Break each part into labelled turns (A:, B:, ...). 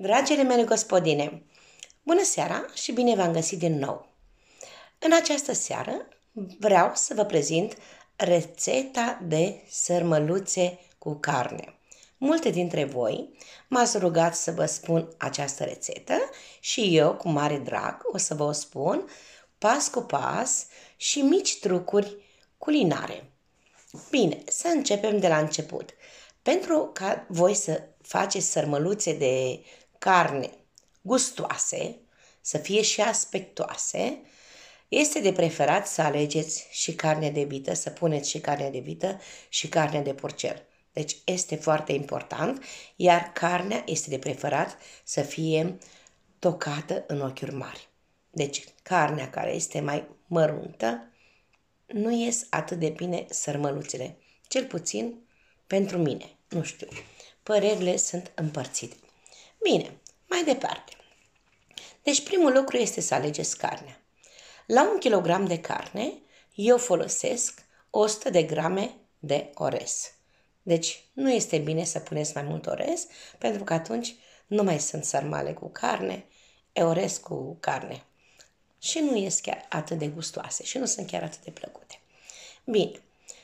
A: Dragile mele gospodine, bună seara și bine v-am găsit din nou! În această seară vreau să vă prezint rețeta de sărmăluțe cu carne. Multe dintre voi m-ați rugat să vă spun această rețetă și eu, cu mare drag, o să vă o spun pas cu pas și mici trucuri culinare. Bine, să începem de la început. Pentru ca voi să faceți sărmăluțe de carne gustoase, să fie și aspectoase, este de preferat să alegeți și carne de vită, să puneți și carne de vită și carne de porcel. Deci este foarte important, iar carnea este de preferat să fie tocată în ochiuri mari. Deci carnea care este mai măruntă nu ies atât de bine sărmăluțele, cel puțin pentru mine, nu știu. Părerile sunt împărțite. Bine, mai departe. Deci primul lucru este să alegeți carnea. La un kilogram de carne, eu folosesc 100 de grame de orez. Deci nu este bine să puneți mai mult orez, pentru că atunci nu mai sunt sarmale cu carne, e orez cu carne. Și nu este chiar atât de gustoase și nu sunt chiar atât de plăcute. Bine,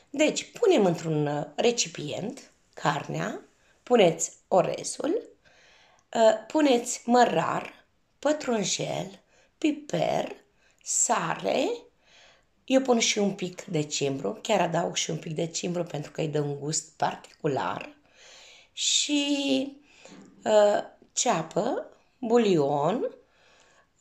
A: deci punem într-un uh, recipient carnea, puneți orezul, Uh, puneți mărar, pătrunjel, piper, sare, eu pun și un pic de cimbru, chiar adaug și un pic de cimbru pentru că îi dă un gust particular și uh, ceapă, bulion,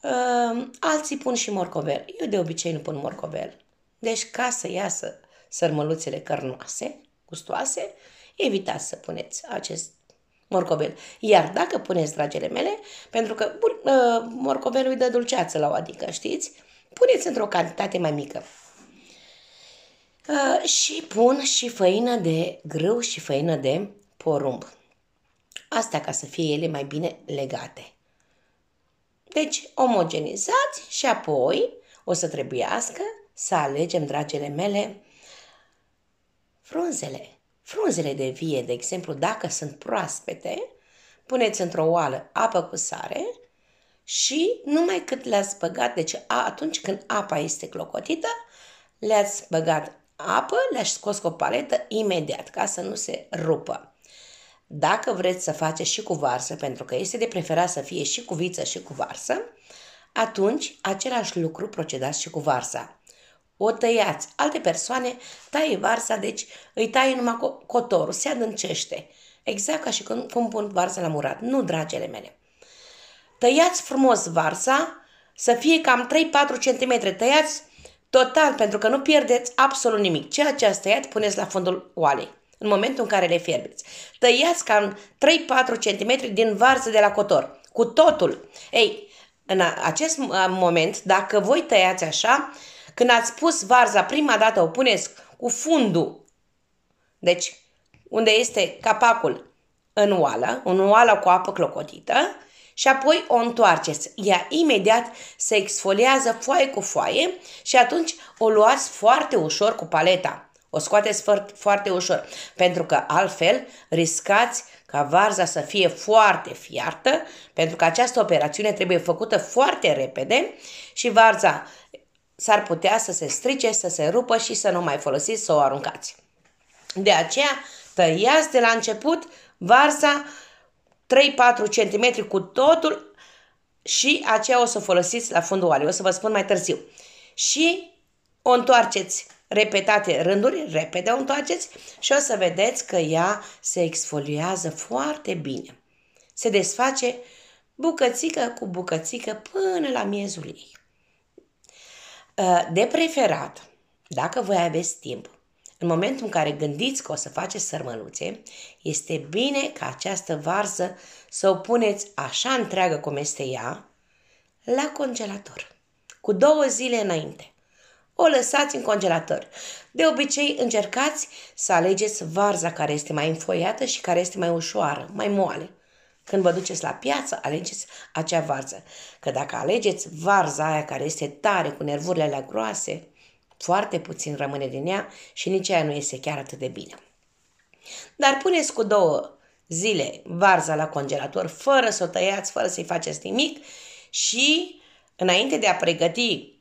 A: uh, alții pun și morcovel. Eu de obicei nu pun morcovel. Deci ca să iasă sărmăluțele cărnoase, gustoase, evitați să puneți acest morcovel. Iar dacă puneți, dragele mele, pentru că uh, morcovelul îi dă dulceață la o adică, știți? Puneți într-o cantitate mai mică. Uh, și pun și făină de grâu și făină de porumb. asta ca să fie ele mai bine legate. Deci, omogenizați și apoi o să trebuiască să alegem, dragele mele, frunzele. Frunzele de vie, de exemplu, dacă sunt proaspete, puneți într-o oală apă cu sare și numai cât le-ați băgat, deci atunci când apa este clocotită, le-ați băgat apă, le-aș scos cu o paletă imediat ca să nu se rupă. Dacă vreți să faceți și cu varsă, pentru că este de preferat să fie și cu viță și cu varsă, atunci același lucru procedați și cu varsa o tăiați. Alte persoane taie varsa, deci îi taie numai cotorul, se adâncește. Exact ca și când, cum pun varsa la murat. Nu, dragele mele. Tăiați frumos varsa, să fie cam 3-4 cm. Tăiați total, pentru că nu pierdeți absolut nimic. Ceea ce ați tăiat, puneți la fundul oalei, în momentul în care le fierbeți. Tăiați cam 3-4 cm din varsă de la cotor, cu totul. Ei, în acest moment, dacă voi tăiați așa, când ați pus varza prima dată, o puneți cu fundul, deci unde este capacul în oală, în oală cu apă clocotită, și apoi o întoarceți. Ea imediat se exfoliază foaie cu foaie și atunci o luați foarte ușor cu paleta. O scoateți foarte ușor, pentru că altfel riscați ca varza să fie foarte fiartă, pentru că această operațiune trebuie făcută foarte repede și varza s-ar putea să se strice, să se rupă și să nu mai folosiți, să o aruncați. De aceea, tăiați de la început varsa 3-4 cm cu totul și aceea o să o folosiți la fundul oalei. O să vă spun mai târziu. Și o întoarceți repetate rânduri, repede o întoarceți și o să vedeți că ea se exfoliază foarte bine. Se desface bucățică cu bucățică până la miezul ei. Eh, de preferat, dacă voi aveți timp, în momentul în care gândiți că o să faceți sărmăluțe, este bine ca această varză să o puneți așa întreagă cum este ea, la congelator, cu două zile înainte. O lăsați în congelator. De obicei, încercați să alegeți varza care este mai înfoiată și care este mai ușoară, mai moale. Când vă duceți la piață, alegeți acea varză. Că dacă alegeți varza aia care este tare, cu nervurile alea groase, foarte puțin rămâne din ea și nici aia nu este chiar atât de bine. Dar puneți cu două zile varza la congelator, fără să o tăiați, fără să-i faceți nimic și înainte de a pregăti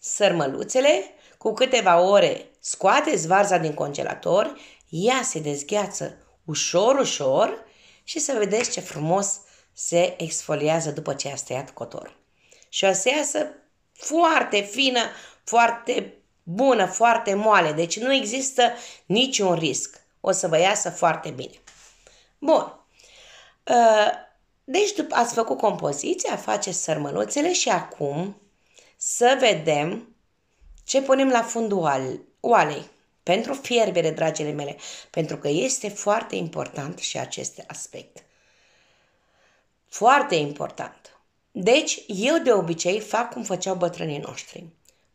A: sărmăluțele, cu câteva ore scoateți varza din congelator, ea se dezgheață ușor, ușor și să vedeți ce frumos se exfoliază după ce a tăiat cotor. Și o să iasă foarte fină, foarte bună, foarte moale, deci nu există niciun risc. O să vă iasă foarte bine. Bun. Ă, deci ați făcut compoziția, faceți sărmănuțele și acum să vedem ce punem la fundul oalei pentru fierbere, dragile mele, pentru că este foarte important și acest aspect. Foarte important. Deci, eu de obicei fac cum făceau bătrânii noștri.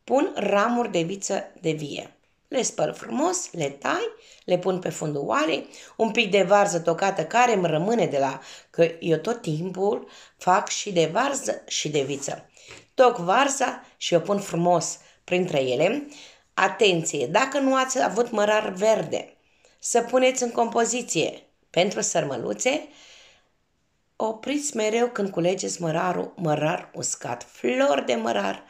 A: Pun ramuri de viță de vie. Le spăl frumos, le tai, le pun pe fundul oalei, un pic de varză tocată care îmi rămâne de la... că eu tot timpul fac și de varză și de viță. Toc varza și o pun frumos printre ele Atenție! Dacă nu ați avut mărar verde, să puneți în compoziție pentru sărmăluțe, opriți mereu când culegeți mărarul, mărar uscat, flori de mărar,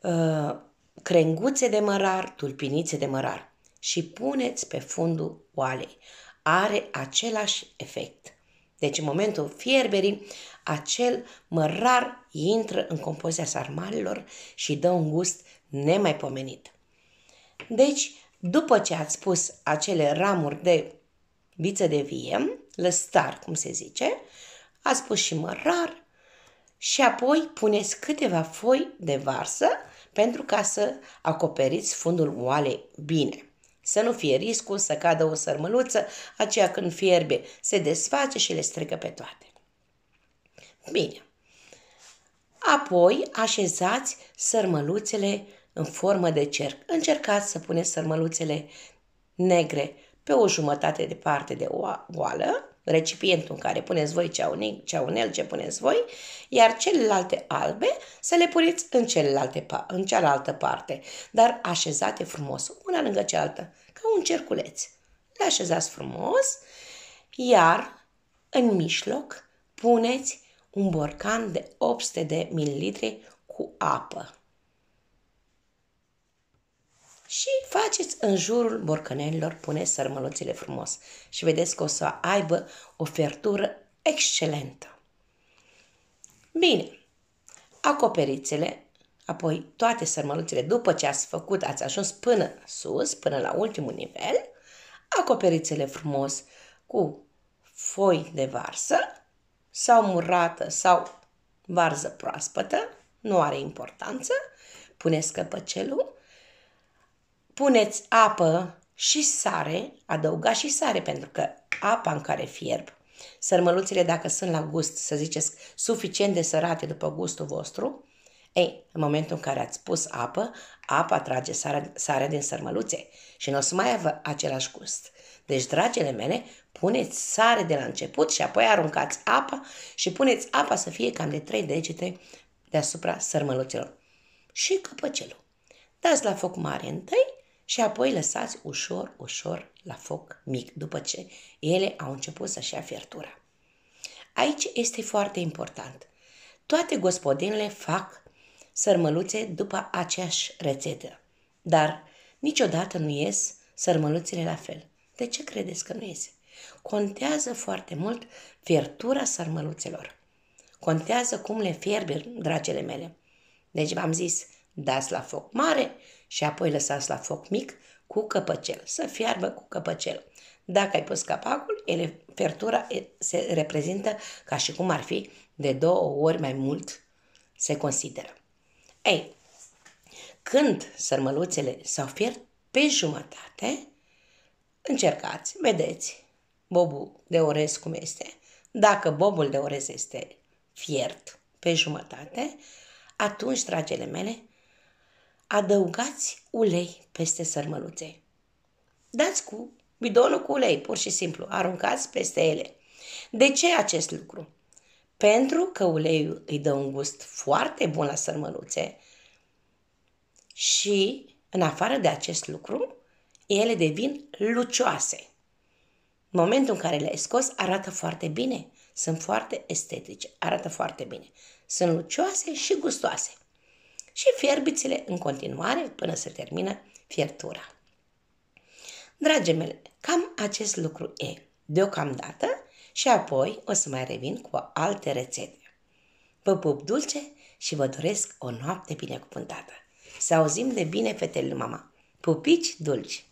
A: uh, crenguțe de mărar, tulpinițe de mărar și puneți pe fundul oalei. Are același efect. Deci în momentul fierberii, acel mărar intră în compoziția sarmalilor și dă un gust nemaipomenit. Deci, după ce ați pus acele ramuri de viță de vie, lăstar, cum se zice, ați pus și mărar și apoi puneți câteva foi de varsă pentru ca să acoperiți fundul oalei bine. Să nu fie riscul să cadă o sărmăluță, aceea când fierbe se desface și le strică pe toate. Bine. Apoi așezați sărmăluțele în formă de cerc. Încercați să puneți sărmăluțele negre pe o jumătate de parte de oală, recipientul în care puneți voi ceaunic, ceaunel, ce puneți voi, iar celelalte albe să le puneți în, celelalte, în cealaltă parte, dar așezate frumos, una lângă cealaltă, ca un cerculeț. Le așezați frumos, iar în mijloc puneți un borcan de 800 de mililitri cu apă și faceți în jurul borcanelilor, puneți sărmăluțele frumos și vedeți că o să aibă o fertură excelentă. Bine, acoperițele, apoi toate sărmăluțele, după ce ați făcut, ați ajuns până sus, până la ultimul nivel, acoperițele frumos cu foi de varsă sau murată sau varză proaspătă, nu are importanță, puneți căpăcelul puneți apă și sare, adăugați și sare, pentru că apa în care fierb, sărmăluțele dacă sunt la gust, să ziceți, suficient de sărate după gustul vostru, ei, în momentul în care ați pus apă, apa trage sarea, sarea din sărmăluțe și nu o să mai avea același gust. Deci, dragile mele, puneți sare de la început și apoi aruncați apa și puneți apa să fie cam de 3 degete deasupra sărmăluțelor. Și căpăcelul. Dați la foc mare întâi și apoi lăsați ușor, ușor la foc mic după ce ele au început să-și ia fiertura. Aici este foarte important. Toate gospodinele fac sărmăluțe după aceeași rețetă, dar niciodată nu ies sărmăluțele la fel. De ce credeți că nu iese? Contează foarte mult fiertura sărmăluțelor. Contează cum le fierbi, dragele mele. Deci v-am zis, Dați la foc mare și apoi lăsați la foc mic cu căpăcel, să fiarbă cu căpăcel. Dacă ai pus capacul, ele, fertura se reprezintă ca și cum ar fi de două ori mai mult se consideră. Ei, când sărmăluțele s-au fiert pe jumătate, încercați, vedeți bobul de orez cum este. Dacă bobul de orez este fiert pe jumătate, atunci, dragele mele, adăugați ulei peste sărmăluțe. Dați cu bidonul cu ulei, pur și simplu, aruncați peste ele. De ce acest lucru? Pentru că uleiul îi dă un gust foarte bun la sărmăluțe și, în afară de acest lucru, ele devin lucioase. În momentul în care le-ai scos, arată foarte bine. Sunt foarte estetice, arată foarte bine. Sunt lucioase și gustoase și fierbiți-le în continuare până se termină fiertura. Dragii mele, cam acest lucru e deocamdată și apoi o să mai revin cu alte rețete. Vă pup dulce și vă doresc o noapte binecuvântată. Să auzim de bine fetele mama. Pupici dulci!